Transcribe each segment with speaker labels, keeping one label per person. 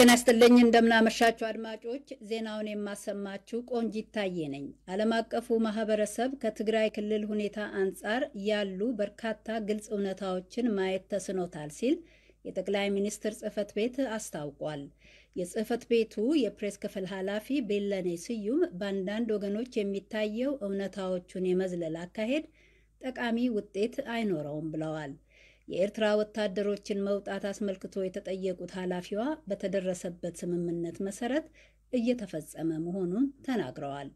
Speaker 1: ጤና ይስጥልኝ እንደምናመሻችሁ አድማጮች፣ ዜናውን የማሰማችሁ ቆንጂ ይታየ ነኝ። ዓለም አቀፉ ማህበረሰብ ከትግራይ ክልል ሁኔታ አንጻር ያሉ በርካታ ግልጽ እውነታዎችን ማየት ተስኖታል ሲል የጠቅላይ ሚኒስትር ጽህፈት ቤት አስታውቋል። የጽህፈት ቤቱ የፕሬስ ክፍል ኃላፊ ቤለኔ ስዩም በአንዳንድ ወገኖች የሚታየው እውነታዎቹን የመዝለል አካሄድ ጠቃሚ ውጤት አይኖረውም ብለዋል። የኤርትራ ወታደሮችን መውጣት አስመልክቶ የተጠየቁት ኃላፊዋ በተደረሰበት ስምምነት መሰረት እየተፈጸመ መሆኑን ተናግረዋል።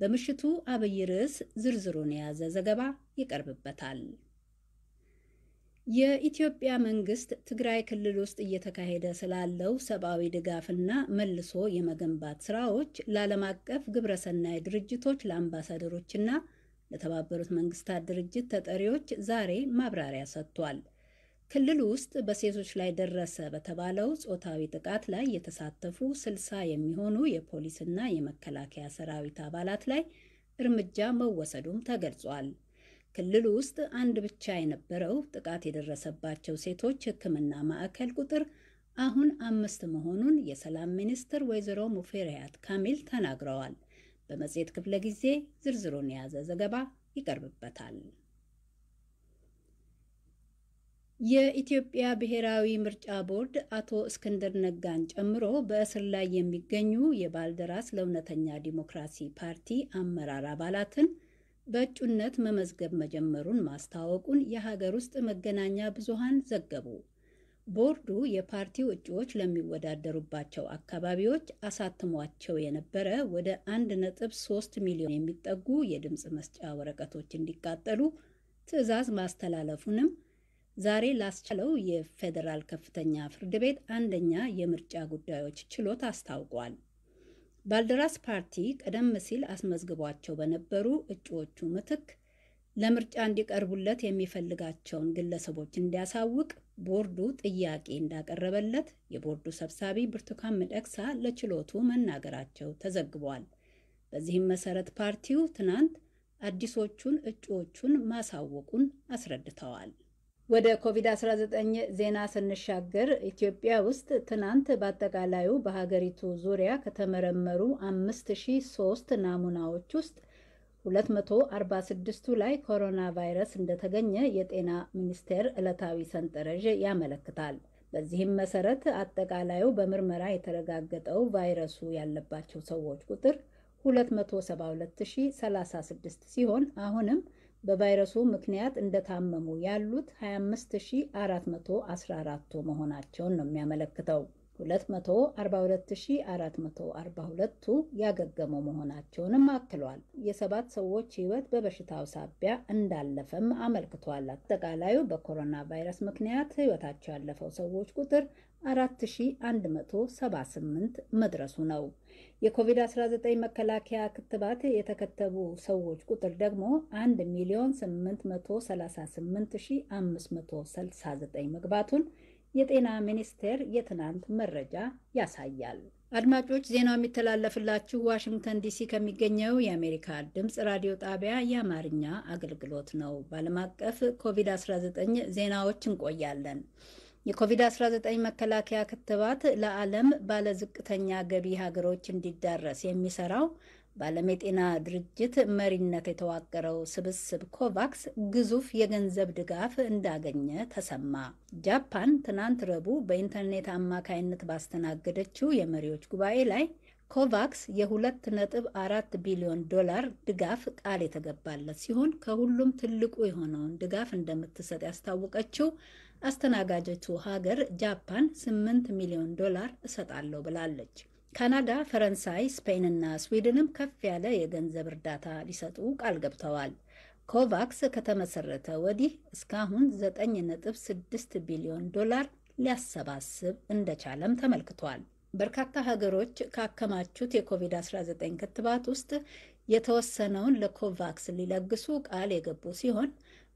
Speaker 1: በምሽቱ አብይ ርዕስ ዝርዝሩን የያዘ ዘገባ ይቀርብበታል። የኢትዮጵያ መንግስት ትግራይ ክልል ውስጥ እየተካሄደ ስላለው ሰብአዊ ድጋፍና መልሶ የመገንባት ስራዎች ለዓለም አቀፍ ግብረሰናይ ድርጅቶች ለአምባሳደሮችና ለተባበሩት መንግስታት ድርጅት ተጠሪዎች ዛሬ ማብራሪያ ሰጥቷል። ክልል ውስጥ በሴቶች ላይ ደረሰ በተባለው ጾታዊ ጥቃት ላይ የተሳተፉ ስልሳ የሚሆኑ የፖሊስና የመከላከያ ሰራዊት አባላት ላይ እርምጃ መወሰዱም ተገልጿል። ክልል ውስጥ አንድ ብቻ የነበረው ጥቃት የደረሰባቸው ሴቶች ሕክምና ማዕከል ቁጥር አሁን አምስት መሆኑን የሰላም ሚኒስትር ወይዘሮ ሙፈሪያት ካሚል ተናግረዋል። በመጽሔት ክፍለ ጊዜ ዝርዝሩን የያዘ ዘገባ ይቀርብበታል። የኢትዮጵያ ብሔራዊ ምርጫ ቦርድ አቶ እስክንድር ነጋን ጨምሮ በእስር ላይ የሚገኙ የባልደራስ ለእውነተኛ ዲሞክራሲ ፓርቲ አመራር አባላትን በእጩነት መመዝገብ መጀመሩን ማስታወቁን የሀገር ውስጥ መገናኛ ብዙሃን ዘገቡ። ቦርዱ የፓርቲው እጩዎች ለሚወዳደሩባቸው አካባቢዎች አሳትሟቸው የነበረ ወደ 1.3 ሚሊዮን የሚጠጉ የድምፅ መስጫ ወረቀቶች እንዲቃጠሉ ትዕዛዝ ማስተላለፉንም ዛሬ ላስቻለው የፌዴራል ከፍተኛ ፍርድ ቤት አንደኛ የምርጫ ጉዳዮች ችሎት አስታውቋል። ባልደራስ ፓርቲ ቀደም ሲል አስመዝግቧቸው በነበሩ እጩዎቹ ምትክ ለምርጫ እንዲቀርቡለት የሚፈልጋቸውን ግለሰቦች እንዲያሳውቅ ቦርዱ ጥያቄ እንዳቀረበለት የቦርዱ ሰብሳቢ ብርቱካን ሚደቅሳ ለችሎቱ መናገራቸው ተዘግቧል። በዚህም መሰረት ፓርቲው ትናንት አዲሶቹን እጩዎቹን ማሳወቁን አስረድተዋል። ወደ ኮቪድ-19 ዜና ስንሻገር ኢትዮጵያ ውስጥ ትናንት በአጠቃላዩ በሀገሪቱ ዙሪያ ከተመረመሩ 5003 ናሙናዎች ውስጥ 246ቱ ላይ ኮሮና ቫይረስ እንደተገኘ የጤና ሚኒስቴር ዕለታዊ ሰንጠረዥ ያመለክታል። በዚህም መሰረት አጠቃላዩ በምርመራ የተረጋገጠው ቫይረሱ ያለባቸው ሰዎች ቁጥር 272036 ሲሆን አሁንም በቫይረሱ ምክንያት እንደታመሙ ያሉት 25414ቱ መሆናቸውን ነው የሚያመለክተው። 242442ቱ ያገገሙ መሆናቸውንም አክሏል። የሰባት ሰዎች ሕይወት በበሽታው ሳቢያ እንዳለፈም አመልክቷል። አጠቃላዩ በኮሮና ቫይረስ ምክንያት ሕይወታቸው ያለፈው ሰዎች ቁጥር 4178 መድረሱ ነው። የኮቪድ-19 መከላከያ ክትባት የተከተቡ ሰዎች ቁጥር ደግሞ 1 ሚሊዮን 838569 መግባቱን የጤና ሚኒስቴር የትናንት መረጃ ያሳያል። አድማጮች ዜናው የሚተላለፍላችሁ ዋሽንግተን ዲሲ ከሚገኘው የአሜሪካ ድምፅ ራዲዮ ጣቢያ የአማርኛ አገልግሎት ነው። በዓለም አቀፍ ኮቪድ-19 ዜናዎች እንቆያለን። የኮቪድ-19 መከላከያ ክትባት ለዓለም ባለዝቅተኛ ገቢ ሀገሮች እንዲዳረስ የሚሰራው በዓለም የጤና ድርጅት መሪነት የተዋቀረው ስብስብ ኮቫክስ ግዙፍ የገንዘብ ድጋፍ እንዳገኘ ተሰማ። ጃፓን ትናንት ረቡዕ በኢንተርኔት አማካይነት ባስተናገደችው የመሪዎች ጉባኤ ላይ ኮቫክስ የ ነጥብ ቢሊዮን ዶላር ድጋፍ ቃል የተገባለት ሲሆን ከሁሉም ትልቁ የሆነውን ድጋፍ እንደምትሰጥ ያስታወቀችው አስተናጋጆቹ ሀገር ጃፓን 8 ሚሊዮን ዶላር እሰጣለሁ ብላለች። ካናዳ፣ ፈረንሳይ፣ ስፔንና ስዊድንም ከፍ ያለ የገንዘብ እርዳታ ሊሰጡ ቃል ገብተዋል። ኮቫክስ ከተመሰረተ ወዲህ እስካሁን 9.6 ቢሊዮን ዶላር ሊያሰባስብ እንደቻለም ተመልክቷል። በርካታ ሀገሮች ካከማቹት የኮቪድ-19 ክትባት ውስጥ የተወሰነውን ለኮቫክስ ሊለግሱ ቃል የገቡ ሲሆን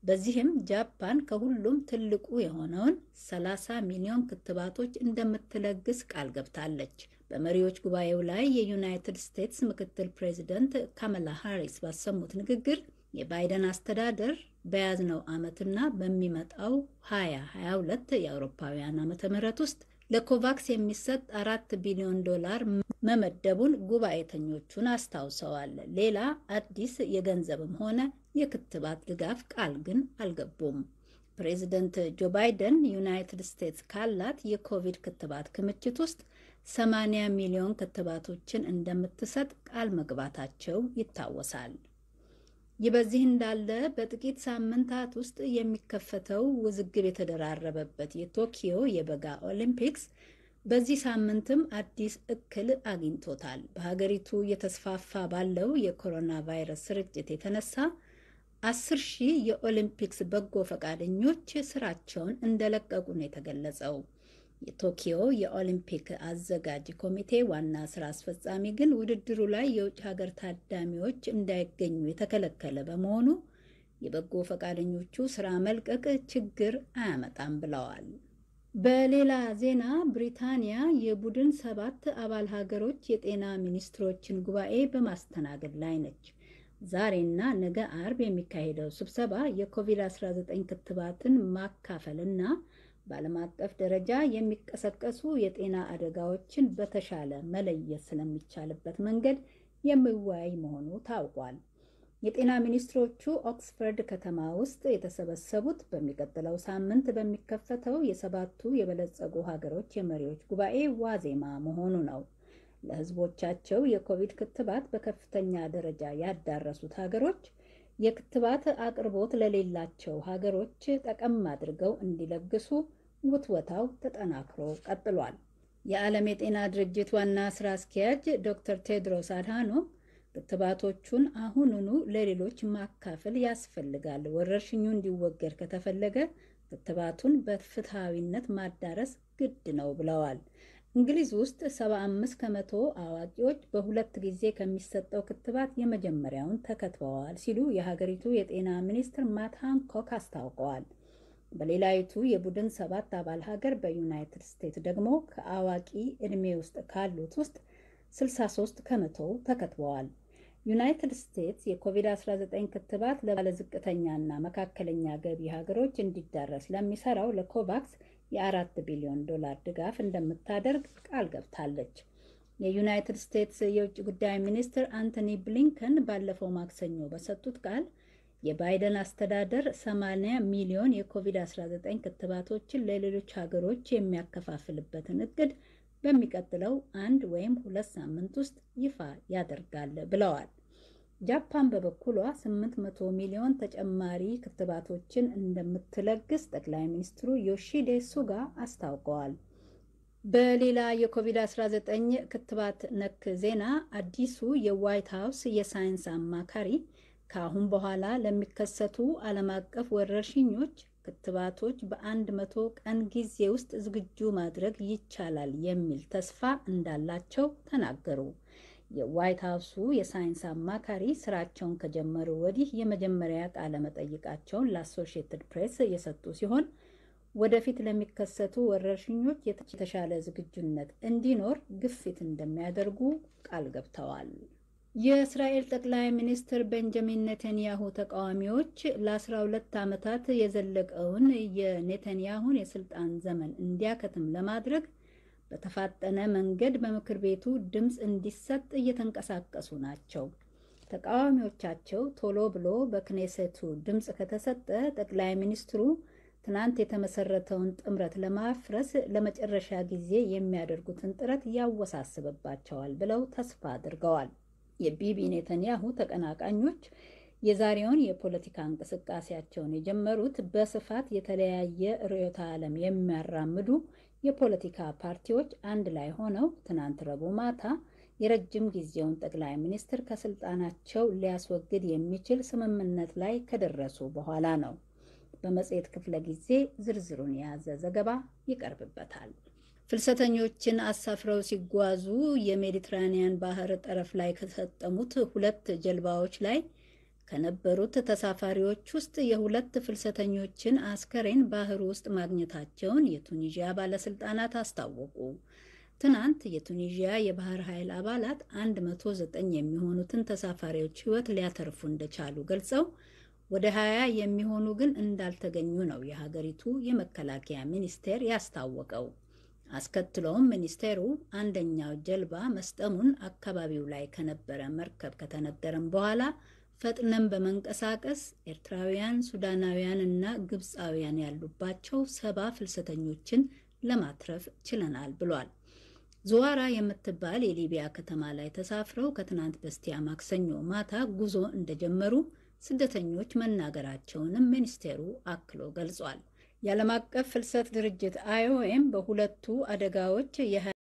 Speaker 1: በዚህም ጃፓን ከሁሉም ትልቁ የሆነውን 30 ሚሊዮን ክትባቶች እንደምትለግስ ቃል ገብታለች። በመሪዎች ጉባኤው ላይ የዩናይትድ ስቴትስ ምክትል ፕሬዚደንት ካማላ ሃሪስ ባሰሙት ንግግር የባይደን አስተዳደር በያዝነው ዓመትና በሚመጣው 2022 የአውሮፓውያን ዓመተ ምህረት ውስጥ ለኮቫክስ የሚሰጥ አራት ቢሊዮን ዶላር መመደቡን ጉባኤተኞቹን አስታውሰዋል። ሌላ አዲስ የገንዘብም ሆነ የክትባት ድጋፍ ቃል ግን አልገቡም። ፕሬዚደንት ጆ ባይደን ዩናይትድ ስቴትስ ካላት የኮቪድ ክትባት ክምችት ውስጥ 80 ሚሊዮን ክትባቶችን እንደምትሰጥ ቃል መግባታቸው ይታወሳል። ይህ በዚህ እንዳለ በጥቂት ሳምንታት ውስጥ የሚከፈተው ውዝግብ የተደራረበበት የቶኪዮ የበጋ ኦሊምፒክስ በዚህ ሳምንትም አዲስ እክል አግኝቶታል። በሀገሪቱ የተስፋፋ ባለው የኮሮና ቫይረስ ስርጭት የተነሳ አስር ሺህ የኦሊምፒክስ በጎ ፈቃደኞች ስራቸውን እንደለቀቁ ነው የተገለጸው። የቶኪዮ የኦሊምፒክ አዘጋጅ ኮሚቴ ዋና ስራ አስፈጻሚ ግን ውድድሩ ላይ የውጭ ሀገር ታዳሚዎች እንዳይገኙ የተከለከለ በመሆኑ የበጎ ፈቃደኞቹ ስራ መልቀቅ ችግር አያመጣም ብለዋል። በሌላ ዜና ብሪታንያ የቡድን ሰባት አባል ሀገሮች የጤና ሚኒስትሮችን ጉባኤ በማስተናገድ ላይ ነች። ዛሬና ነገ አርብ የሚካሄደው ስብሰባ የኮቪድ-19 ክትባትን ማካፈል እና በዓለም አቀፍ ደረጃ የሚቀሰቀሱ የጤና አደጋዎችን በተሻለ መለየት ስለሚቻልበት መንገድ የሚወያይ መሆኑ ታውቋል። የጤና ሚኒስትሮቹ ኦክስፈርድ ከተማ ውስጥ የተሰበሰቡት በሚቀጥለው ሳምንት በሚከፈተው የሰባቱ የበለጸጉ ሀገሮች የመሪዎች ጉባኤ ዋዜማ መሆኑ ነው። ለሕዝቦቻቸው የኮቪድ ክትባት በከፍተኛ ደረጃ ያዳረሱት ሀገሮች የክትባት አቅርቦት ለሌላቸው ሀገሮች ጠቀም አድርገው እንዲለግሱ ውትወታው ተጠናክሮ ቀጥሏል። የዓለም የጤና ድርጅት ዋና ስራ አስኪያጅ ዶክተር ቴድሮስ አድሃኖም ክትባቶቹን አሁኑኑ ለሌሎች ማካፈል ያስፈልጋል። ወረርሽኙ እንዲወገድ ከተፈለገ ክትባቱን በፍትሐዊነት ማዳረስ ግድ ነው ብለዋል። እንግሊዝ ውስጥ 75 ከመቶ አዋቂዎች በሁለት ጊዜ ከሚሰጠው ክትባት የመጀመሪያውን ተከትበዋል ሲሉ የሀገሪቱ የጤና ሚኒስትር ማት ሃንኮክ አስታውቀዋል። በሌላይቱ የቡድን ሰባት አባል ሀገር በዩናይትድ ስቴትስ ደግሞ ከአዋቂ ዕድሜ ውስጥ ካሉት ውስጥ 63 ከመቶ ተከትበዋል። ዩናይትድ ስቴትስ የኮቪድ-19 ክትባት ለባለዝቅተኛና መካከለኛ ገቢ ሀገሮች እንዲዳረስ ለሚሰራው ለኮቫክስ የአራት ቢሊዮን ዶላር ድጋፍ እንደምታደርግ ቃል ገብታለች። የዩናይትድ ስቴትስ የውጭ ጉዳይ ሚኒስትር አንቶኒ ብሊንከን ባለፈው ማክሰኞ በሰጡት ቃል የባይደን አስተዳደር 80 ሚሊዮን የኮቪድ-19 ክትባቶችን ለሌሎች ሀገሮች የሚያከፋፍልበትን እቅድ በሚቀጥለው አንድ ወይም ሁለት ሳምንት ውስጥ ይፋ ያደርጋል ብለዋል። ጃፓን በበኩሏ 800 ሚሊዮን ተጨማሪ ክትባቶችን እንደምትለግስ ጠቅላይ ሚኒስትሩ ዮሺዴ ሱጋ አስታውቀዋል። በሌላ የኮቪድ-19 ክትባት ነክ ዜና አዲሱ የዋይት ሀውስ የሳይንስ አማካሪ ከአሁን በኋላ ለሚከሰቱ ዓለም አቀፍ ወረርሽኞች ክትባቶች በአንድ መቶ ቀን ጊዜ ውስጥ ዝግጁ ማድረግ ይቻላል የሚል ተስፋ እንዳላቸው ተናገሩ። የዋይት ሀውሱ የሳይንስ አማካሪ ስራቸውን ከጀመሩ ወዲህ የመጀመሪያ ቃለ መጠይቃቸውን ለአሶሺየትድ ፕሬስ የሰጡ ሲሆን ወደፊት ለሚከሰቱ ወረርሽኞች የተሻለ ዝግጁነት እንዲኖር ግፊት እንደሚያደርጉ ቃል ገብተዋል። የእስራኤል ጠቅላይ ሚኒስትር ቤንጃሚን ኔተንያሁ ተቃዋሚዎች ለ12 ዓመታት የዘለቀውን የኔተንያሁን የስልጣን ዘመን እንዲያከትም ለማድረግ በተፋጠነ መንገድ በምክር ቤቱ ድምፅ እንዲሰጥ እየተንቀሳቀሱ ናቸው። ተቃዋሚዎቻቸው ቶሎ ብሎ በክኔሴቱ ድምፅ ከተሰጠ ጠቅላይ ሚኒስትሩ ትናንት የተመሰረተውን ጥምረት ለማፍረስ ለመጨረሻ ጊዜ የሚያደርጉትን ጥረት ያወሳስብባቸዋል ብለው ተስፋ አድርገዋል። የቢቢ ኔተንያሁ ተቀናቃኞች የዛሬውን የፖለቲካ እንቅስቃሴያቸውን የጀመሩት በስፋት የተለያየ ርዕዮተ ዓለም የሚያራምዱ የፖለቲካ ፓርቲዎች አንድ ላይ ሆነው ትናንት ረቡዕ ማታ የረጅም ጊዜውን ጠቅላይ ሚኒስትር ከስልጣናቸው ሊያስወግድ የሚችል ስምምነት ላይ ከደረሱ በኋላ ነው። በመጽሔት ክፍለ ጊዜ ዝርዝሩን የያዘ ዘገባ ይቀርብበታል። ፍልሰተኞችን አሳፍረው ሲጓዙ የሜዲትራኒያን ባህር ጠረፍ ላይ ከሰጠሙት ሁለት ጀልባዎች ላይ ከነበሩት ተሳፋሪዎች ውስጥ የሁለት ፍልሰተኞችን አስከሬን ባህር ውስጥ ማግኘታቸውን የቱኒዥያ ባለስልጣናት አስታወቁ። ትናንት የቱኒዥያ የባህር ኃይል አባላት 109 የሚሆኑትን ተሳፋሪዎች ሕይወት ሊያተርፉ እንደቻሉ ገልጸው ወደ 20 የሚሆኑ ግን እንዳልተገኙ ነው የሀገሪቱ የመከላከያ ሚኒስቴር ያስታወቀው። አስከትሎም ሚኒስቴሩ አንደኛው ጀልባ መስጠሙን አካባቢው ላይ ከነበረ መርከብ ከተነገረም በኋላ ፈጥነን በመንቀሳቀስ ኤርትራውያን፣ ሱዳናውያን እና ግብፃውያን ያሉባቸው ሰባ ፍልሰተኞችን ለማትረፍ ችለናል ብሏል። ዙዋራ የምትባል የሊቢያ ከተማ ላይ ተሳፍረው ከትናንት በስቲያ ማክሰኞ ማታ ጉዞ እንደጀመሩ ስደተኞች መናገራቸውንም ሚኒስቴሩ አክሎ ገልጿል። የዓለም አቀፍ ፍልሰት ድርጅት አይኦኤም በሁለቱ አደጋዎች የ